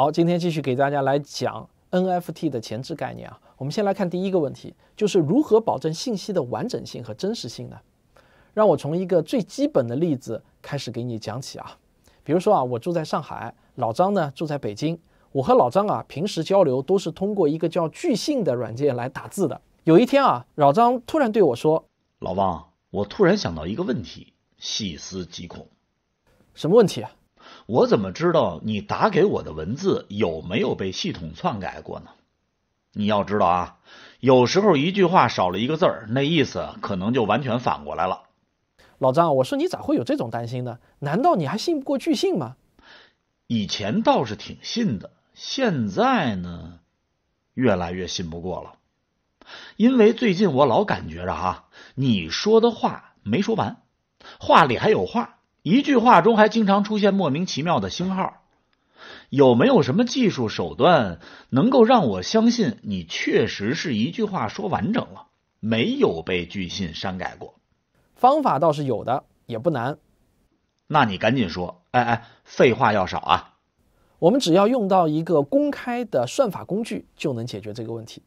好，今天继续给大家来讲 NFT 的前置概念啊。我们先来看第一个问题，就是如何保证信息的完整性和真实性呢？让我从一个最基本的例子开始给你讲起啊。比如说啊，我住在上海，老张呢住在北京，我和老张啊平时交流都是通过一个叫“聚信”的软件来打字的。有一天啊，老张突然对我说：“老汪，我突然想到一个问题，细思极恐，什么问题？”我怎么知道你打给我的文字有没有被系统篡改过呢？你要知道啊，有时候一句话少了一个字儿，那意思可能就完全反过来了。老张，我说你咋会有这种担心呢？难道你还信不过巨信吗？以前倒是挺信的，现在呢，越来越信不过了。因为最近我老感觉着哈，你说的话没说完，话里还有话。一句话中还经常出现莫名其妙的星号，有没有什么技术手段能够让我相信你确实是一句话说完整了，没有被巨信删改过？方法倒是有的，也不难。那你赶紧说，哎哎，废话要少啊！我们只要用到一个公开的算法工具就能解决这个问题。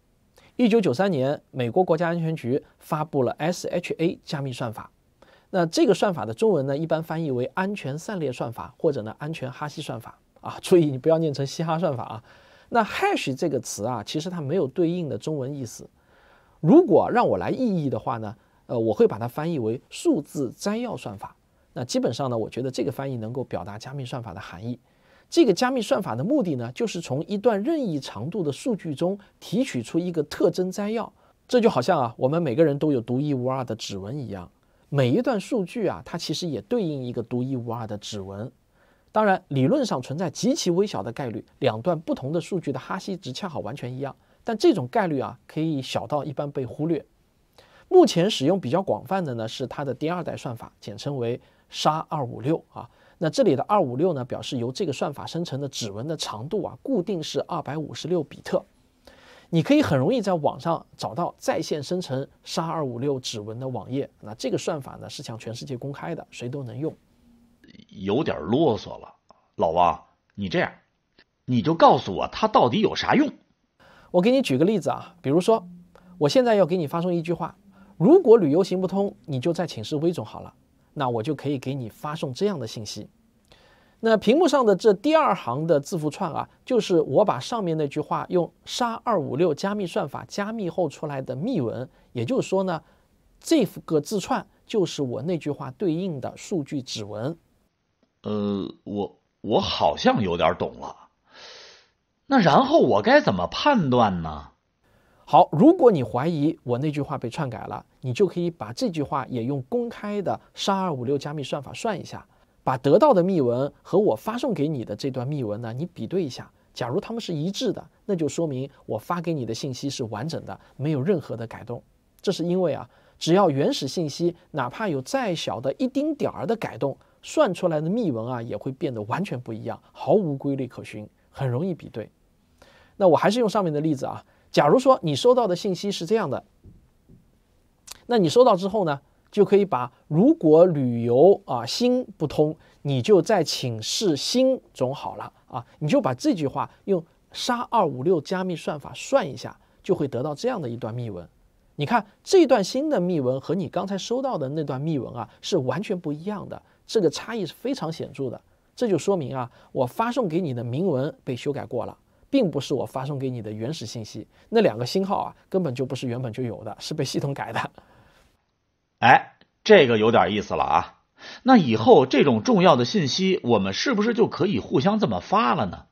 一九九三年，美国国家安全局发布了 SHA 加密算法。那这个算法的中文呢，一般翻译为安全散列算法或者呢安全哈希算法啊。注意你不要念成嘻哈算法啊。那 hash 这个词啊，其实它没有对应的中文意思。如果让我来意译的话呢，呃，我会把它翻译为数字摘要算法。那基本上呢，我觉得这个翻译能够表达加密算法的含义。这个加密算法的目的呢，就是从一段任意长度的数据中提取出一个特征摘要。这就好像啊，我们每个人都有独一无二的指纹一样。每一段数据啊，它其实也对应一个独一无二的指纹。当然，理论上存在极其微小的概率，两段不同的数据的哈希值恰好完全一样，但这种概率啊，可以小到一般被忽略。目前使用比较广泛的呢是它的第二代算法，简称为 SHA 二五六啊。那这里的二五六呢，表示由这个算法生成的指纹的长度啊，固定是二百五十六比特。你可以很容易在网上找到在线生成杀二五六指纹的网页，那这个算法呢是向全世界公开的，谁都能用。有点啰嗦了，老王，你这样，你就告诉我它到底有啥用？我给你举个例子啊，比如说我现在要给你发送一句话，如果旅游行不通，你就在寝室微总好了，那我就可以给你发送这样的信息。那屏幕上的这第二行的字符串啊，就是我把上面那句话用 SHA 二五六加密算法加密后出来的密文。也就是说呢，这个字串就是我那句话对应的数据指纹。呃，我我好像有点懂了。那然后我该怎么判断呢？好，如果你怀疑我那句话被篡改了，你就可以把这句话也用公开的 SHA 二五六加密算法算一下。把得到的密文和我发送给你的这段密文呢，你比对一下。假如它们是一致的，那就说明我发给你的信息是完整的，没有任何的改动。这是因为啊，只要原始信息哪怕有再小的一丁点儿的改动，算出来的密文啊也会变得完全不一样，毫无规律可循，很容易比对。那我还是用上面的例子啊，假如说你收到的信息是这样的，那你收到之后呢？就可以把，如果旅游啊心不通，你就再请示心总好了啊，你就把这句话用杀二五六加密算法算一下，就会得到这样的一段密文。你看这段新的密文和你刚才收到的那段密文啊，是完全不一样的，这个差异是非常显著的。这就说明啊，我发送给你的明文被修改过了，并不是我发送给你的原始信息。那两个星号啊，根本就不是原本就有的，是被系统改的。哎，这个有点意思了啊！那以后这种重要的信息，我们是不是就可以互相这么发了呢？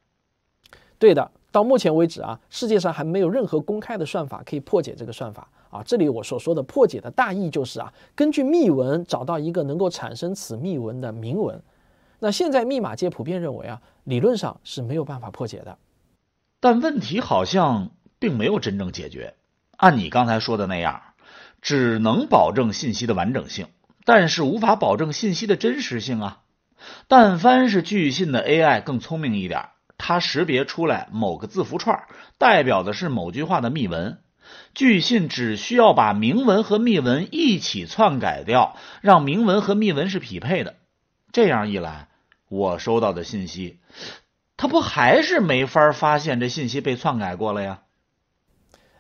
对的，到目前为止啊，世界上还没有任何公开的算法可以破解这个算法啊。这里我所说的破解的大意就是啊，根据密文找到一个能够产生此密文的明文。那现在密码界普遍认为啊，理论上是没有办法破解的。但问题好像并没有真正解决。按你刚才说的那样。只能保证信息的完整性，但是无法保证信息的真实性啊！但凡是巨信的 AI 更聪明一点，它识别出来某个字符串代表的是某句话的密文，巨信只需要把明文和密文一起篡改掉，让明文和密文是匹配的。这样一来，我收到的信息，它不还是没法发现这信息被篡改过了呀？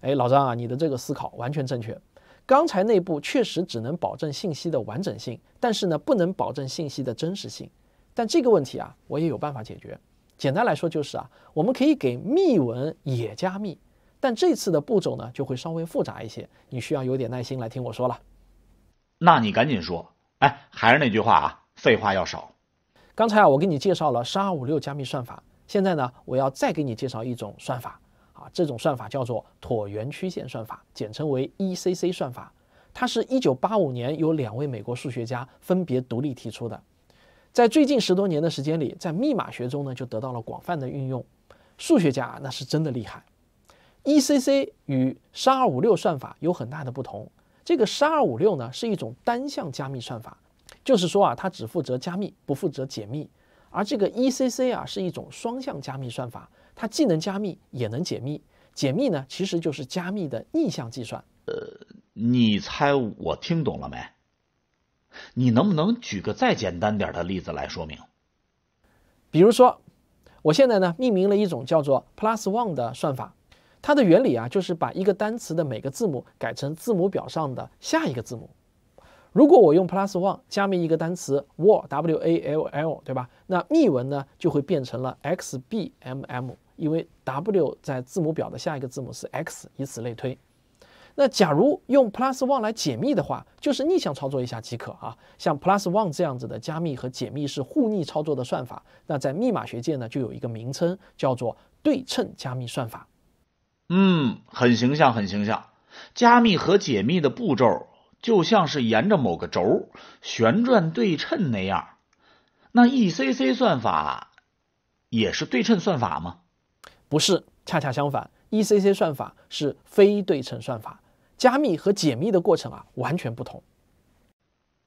哎，老张啊，你的这个思考完全正确。刚才那步确实只能保证信息的完整性，但是呢，不能保证信息的真实性。但这个问题啊，我也有办法解决。简单来说就是啊，我们可以给密文也加密，但这次的步骤呢就会稍微复杂一些。你需要有点耐心来听我说了。那你赶紧说，哎，还是那句话啊，废话要少。刚才啊，我给你介绍了十二五六加密算法，现在呢，我要再给你介绍一种算法。啊，这种算法叫做椭圆曲线算法，简称为 ECC 算法。它是一九八五年由两位美国数学家分别独立提出的。在最近十多年的时间里，在密码学中呢就得到了广泛的运用。数学家那是真的厉害。ECC 与三二五六算法有很大的不同。这个三二五六呢是一种单向加密算法，就是说啊它只负责加密，不负责解密。而这个 ECC 啊是一种双向加密算法。它既能加密也能解密，解密呢其实就是加密的逆向计算。呃，你猜我听懂了没？你能不能举个再简单点的例子来说明？比如说，我现在呢命名了一种叫做 Plus One 的算法，它的原理啊就是把一个单词的每个字母改成字母表上的下一个字母。如果我用 Plus One 加密一个单词 Wall，W A L L，对吧？那密文呢就会变成了 X B M M。因为 W 在字母表的下一个字母是 X，以此类推。那假如用 Plus One 来解密的话，就是逆向操作一下即可啊。像 Plus One 这样子的加密和解密是互逆操作的算法，那在密码学界呢，就有一个名称叫做对称加密算法。嗯，很形象，很形象。加密和解密的步骤就像是沿着某个轴旋转对称那样。那 ECC 算法也是对称算法吗？不是，恰恰相反，ECC 算法是非对称算法，加密和解密的过程啊完全不同。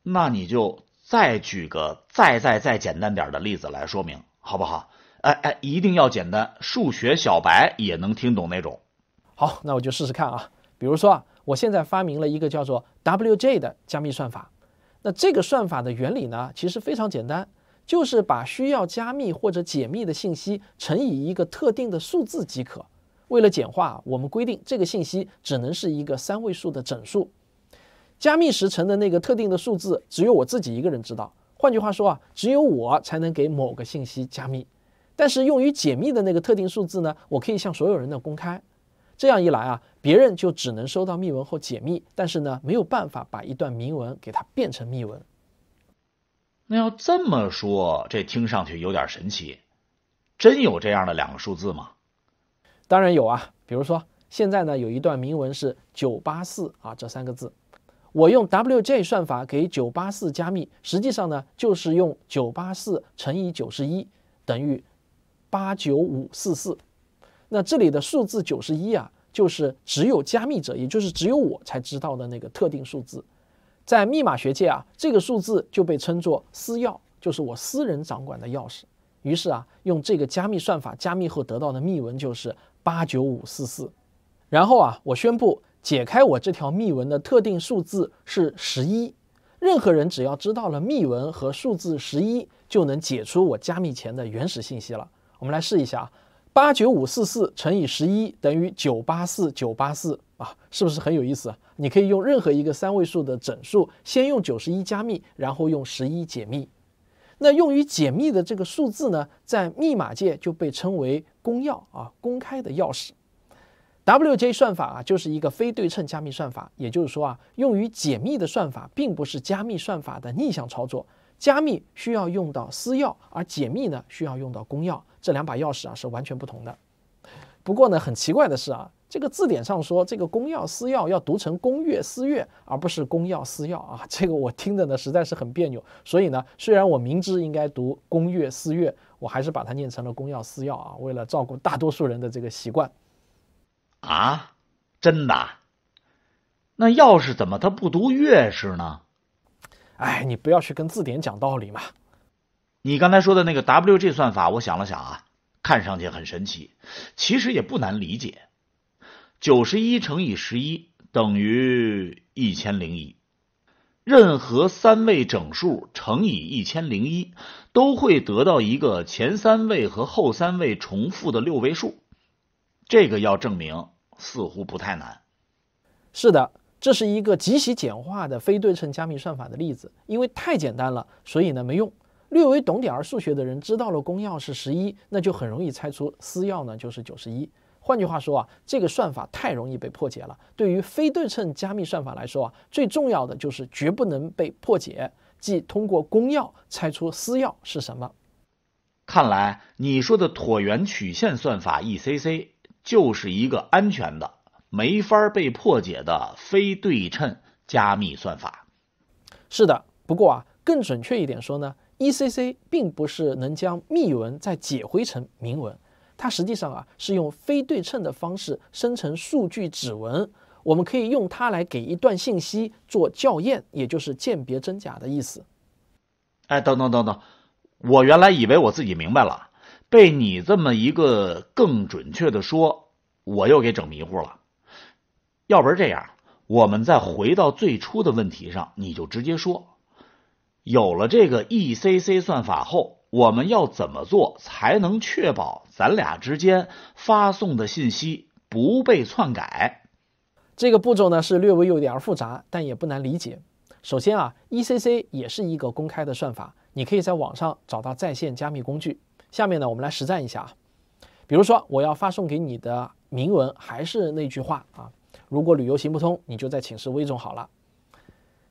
那你就再举个再再再简单点的例子来说明，好不好？哎哎，一定要简单，数学小白也能听懂那种。好，那我就试试看啊。比如说啊，我现在发明了一个叫做 WJ 的加密算法，那这个算法的原理呢，其实非常简单。就是把需要加密或者解密的信息乘以一个特定的数字即可。为了简化，我们规定这个信息只能是一个三位数的整数。加密时乘的那个特定的数字只有我自己一个人知道。换句话说啊，只有我才能给某个信息加密。但是用于解密的那个特定数字呢，我可以向所有人的公开。这样一来啊，别人就只能收到密文后解密，但是呢，没有办法把一段明文给它变成密文。那要这么说，这听上去有点神奇，真有这样的两个数字吗？当然有啊，比如说现在呢有一段铭文是“九八四”啊这三个字，我用 WJ 算法给“九八四”加密，实际上呢就是用“九八四”乘以“九十一”等于“八九五四四”，那这里的数字“九十一”啊，就是只有加密者，也就是只有我才知道的那个特定数字。在密码学界啊，这个数字就被称作私钥，就是我私人掌管的钥匙。于是啊，用这个加密算法加密后得到的密文就是八九五四四。然后啊，我宣布解开我这条密文的特定数字是十一。任何人只要知道了密文和数字十一，就能解出我加密前的原始信息了。我们来试一下，啊，八九五四四乘以十一等于九八四九八四。啊，是不是很有意思你可以用任何一个三位数的整数，先用九十一加密，然后用十一解密。那用于解密的这个数字呢，在密码界就被称为公钥啊，公开的钥匙。WJ 算法啊，就是一个非对称加密算法，也就是说啊，用于解密的算法并不是加密算法的逆向操作。加密需要用到私钥，而解密呢需要用到公钥，这两把钥匙啊是完全不同的。不过呢，很奇怪的是啊。这个字典上说，这个公钥私钥要读成公钥私钥，而不是公钥私钥啊！这个我听着呢，实在是很别扭。所以呢，虽然我明知应该读公钥私钥，我还是把它念成了公钥私钥啊，为了照顾大多数人的这个习惯。啊，真的？那钥是怎么它不读钥是呢？哎，你不要去跟字典讲道理嘛。你刚才说的那个 w g 算法，我想了想啊，看上去很神奇，其实也不难理解。九十一乘以十一等于一千零一。任何三位整数乘以一千零一都会得到一个前三位和后三位重复的六位数。这个要证明似乎不太难。是的，这是一个极其简化的非对称加密算法的例子，因为太简单了，所以呢没用。略微懂点儿数学的人知道了公钥是十一，那就很容易猜出私钥呢就是九十一。换句话说啊，这个算法太容易被破解了。对于非对称加密算法来说啊，最重要的就是绝不能被破解，即通过公钥猜出私钥是什么。看来你说的椭圆曲线算法 ECC 就是一个安全的、没法被破解的非对称加密算法。是的，不过啊，更准确一点说呢，ECC 并不是能将密文再解回成明文。它实际上啊是用非对称的方式生成数据指纹，我们可以用它来给一段信息做校验，也就是鉴别真假的意思。哎，等等等等，我原来以为我自己明白了，被你这么一个更准确的说，我又给整迷糊了。要不然这样，我们再回到最初的问题上，你就直接说，有了这个 ECC 算法后。我们要怎么做才能确保咱俩之间发送的信息不被篡改？这个步骤呢是略微有点复杂，但也不难理解。首先啊，ECC 也是一个公开的算法，你可以在网上找到在线加密工具。下面呢，我们来实战一下啊。比如说，我要发送给你的明文，还是那句话啊。如果旅游行不通，你就在寝室微中好了。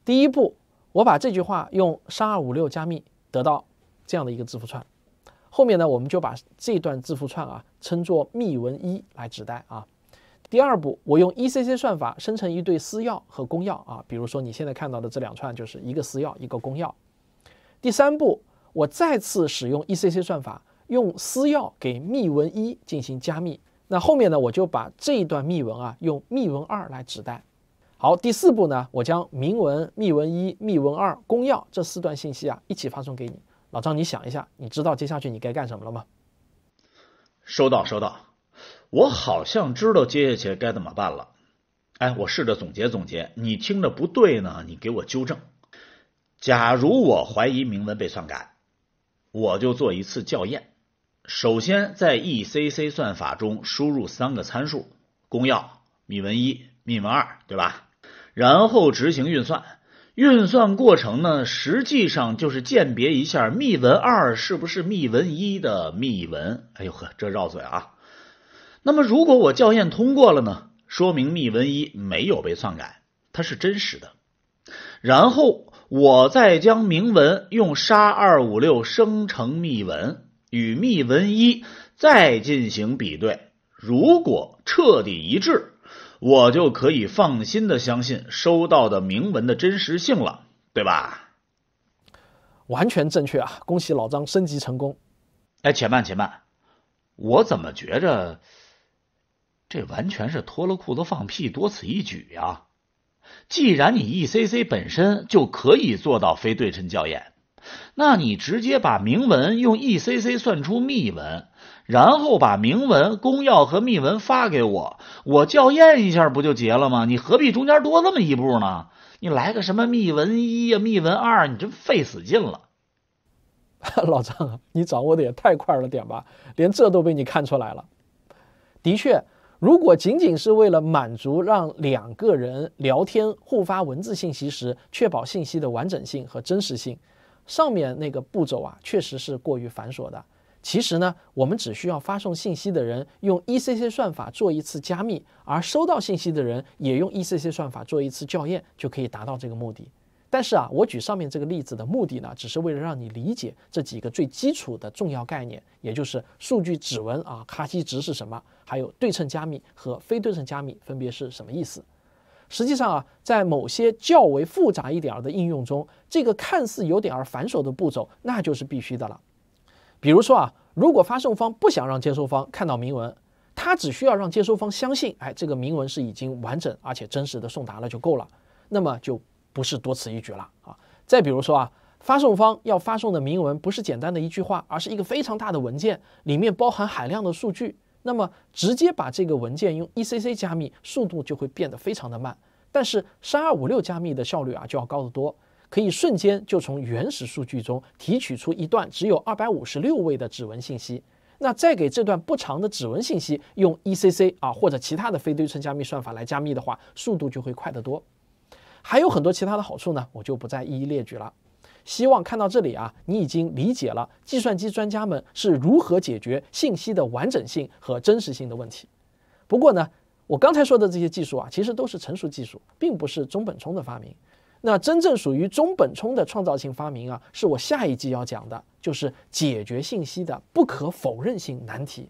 第一步，我把这句话用三二五六加密得到。这样的一个字符串，后面呢，我们就把这段字符串啊称作密文一来指代啊。第二步，我用 ECC 算法生成一对私钥和公钥啊，比如说你现在看到的这两串就是一个私钥，一个公钥。第三步，我再次使用 ECC 算法，用私钥给密文一进行加密。那后面呢，我就把这一段密文啊用密文二来指代。好，第四步呢，我将明文、密文一、密文二、公钥这四段信息啊一起发送给你。老张，你想一下，你知道接下去你该干什么了吗？收到，收到。我好像知道接下去该怎么办了。哎，我试着总结总结。你听着不对呢，你给我纠正。假如我怀疑明文被篡改，我就做一次校验。首先在 ECC 算法中输入三个参数公钥、密文一、密文二，对吧？然后执行运算。运算过程呢，实际上就是鉴别一下密文二是不是密文一的密文。哎呦呵，这绕嘴啊！那么，如果我校验通过了呢，说明密文一没有被篡改，它是真实的。然后，我再将明文用沙二五六生成密文与密文一再进行比对，如果彻底一致。我就可以放心的相信收到的铭文的真实性了，对吧？完全正确啊！恭喜老张升级成功。哎，且慢且慢，我怎么觉着这完全是脱了裤子放屁，多此一举啊！既然你 ECC 本身就可以做到非对称校验，那你直接把铭文用 ECC 算出密文。然后把明文、公钥和密文发给我，我校验一下不就结了吗？你何必中间多这么一步呢？你来个什么密文一呀、密文二，你真费死劲了。老张，你掌握的也太快了点吧？连这都被你看出来了。的确，如果仅仅是为了满足让两个人聊天互发文字信息时确保信息的完整性和真实性，上面那个步骤啊，确实是过于繁琐的。其实呢，我们只需要发送信息的人用 ECC 算法做一次加密，而收到信息的人也用 ECC 算法做一次校验，就可以达到这个目的。但是啊，我举上面这个例子的目的呢，只是为了让你理解这几个最基础的重要概念，也就是数据指纹啊、卡希值是什么，还有对称加密和非对称加密分别是什么意思。实际上啊，在某些较为复杂一点的应用中，这个看似有点儿繁琐的步骤，那就是必须的了。比如说啊，如果发送方不想让接收方看到明文，他只需要让接收方相信，哎，这个明文是已经完整而且真实的送达了就够了，那么就不是多此一举了啊。再比如说啊，发送方要发送的明文不是简单的一句话，而是一个非常大的文件，里面包含海量的数据，那么直接把这个文件用 ECC 加密，速度就会变得非常的慢，但是三二五六加密的效率啊就要高得多。可以瞬间就从原始数据中提取出一段只有二百五十六位的指纹信息。那再给这段不长的指纹信息用 ECC 啊或者其他的非对称加密算法来加密的话，速度就会快得多。还有很多其他的好处呢，我就不再一一列举了。希望看到这里啊，你已经理解了计算机专家们是如何解决信息的完整性和真实性的问题。不过呢，我刚才说的这些技术啊，其实都是成熟技术，并不是中本聪的发明。那真正属于中本聪的创造性发明啊，是我下一集要讲的，就是解决信息的不可否认性难题。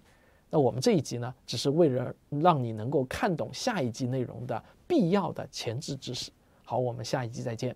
那我们这一集呢，只是为了让你能够看懂下一集内容的必要的前置知识。好，我们下一集再见。